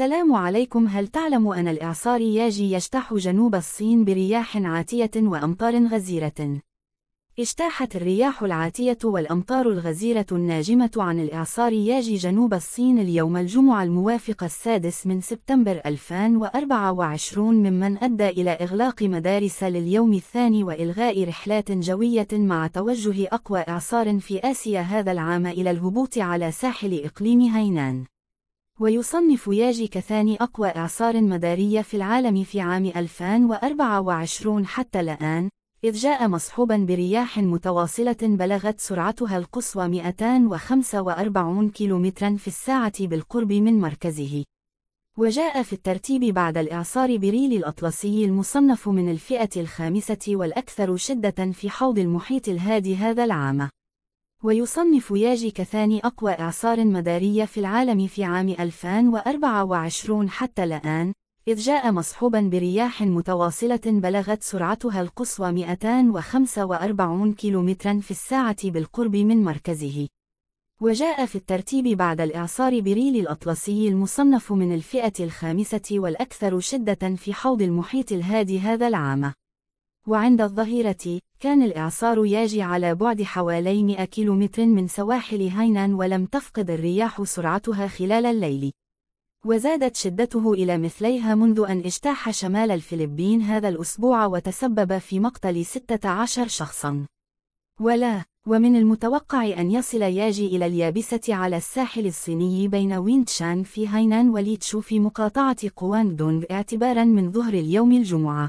السلام عليكم هل تعلم أن الإعصار ياجي يجتاح جنوب الصين برياح عاتية وأمطار غزيرة؟ اجتاحت الرياح العاتية والأمطار الغزيرة الناجمة عن الإعصار ياجي جنوب الصين اليوم الجمعة الموافق السادس من سبتمبر 2024 ممن أدى إلى إغلاق مدارس لليوم الثاني وإلغاء رحلات جوية مع توجه أقوى إعصار في آسيا هذا العام إلى الهبوط على ساحل إقليم هاينان ويصنف ياجي كثاني أقوى إعصار مدارية في العالم في عام 2024 حتى الآن، إذ جاء مصحوبا برياح متواصلة بلغت سرعتها القصوى 245 كيلومترا في الساعة بالقرب من مركزه. وجاء في الترتيب بعد الإعصار بريل الأطلسي المصنف من الفئة الخامسة والأكثر شدة في حوض المحيط الهادي هذا العام. ويصنف ياجي كثاني أقوى إعصار مدارية في العالم في عام 2024 حتى الآن، إذ جاء مصحوبا برياح متواصلة بلغت سرعتها القصوى 245 كيلومترا في الساعة بالقرب من مركزه. وجاء في الترتيب بعد الإعصار بريل الأطلسي المصنف من الفئة الخامسة والأكثر شدة في حوض المحيط الهادي هذا العام. وعند الظهيرة، كان الإعصار ياجي على بعد حوالي 100 كيلومتر من سواحل هاينان ولم تفقد الرياح سرعتها خلال الليل وزادت شدته إلى مثليها منذ أن اجتاح شمال الفلبين هذا الأسبوع وتسبب في مقتل 16 شخصاً. ولا، ومن المتوقع أن يصل ياجي إلى اليابسة على الساحل الصيني بين وينتشان في هاينان وليتشو في مقاطعة قوانغ دونغ اعتباراً من ظهر اليوم الجمعة.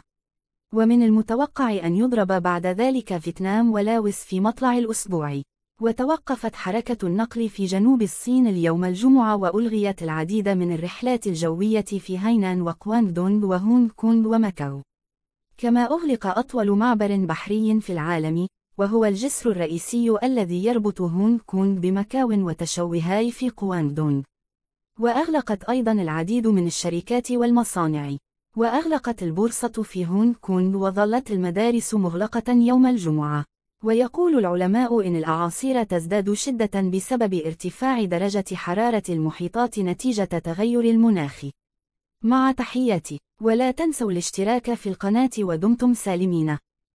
ومن المتوقع أن يضرب بعد ذلك فيتنام ولاوس في مطلع الأسبوع وتوقفت حركة النقل في جنوب الصين اليوم الجمعة وألغيت العديد من الرحلات الجوية في هاينان وكواندونغ وهونغ كونغ وماكاو كما أغلق أطول معبر بحري في العالم وهو الجسر الرئيسي الذي يربط هونغ كونغ بماكاو وتشوهاي في كواندونغ وأغلقت أيضا العديد من الشركات والمصانع وأغلقت البورصة في هونغ كونغ وظلت المدارس مغلقة يوم الجمعة ويقول العلماء إن الأعاصير تزداد شدة بسبب ارتفاع درجة حرارة المحيطات نتيجة تغير المناخ مع تحياتي ولا تنسوا الاشتراك في القناة ودمتم سالمين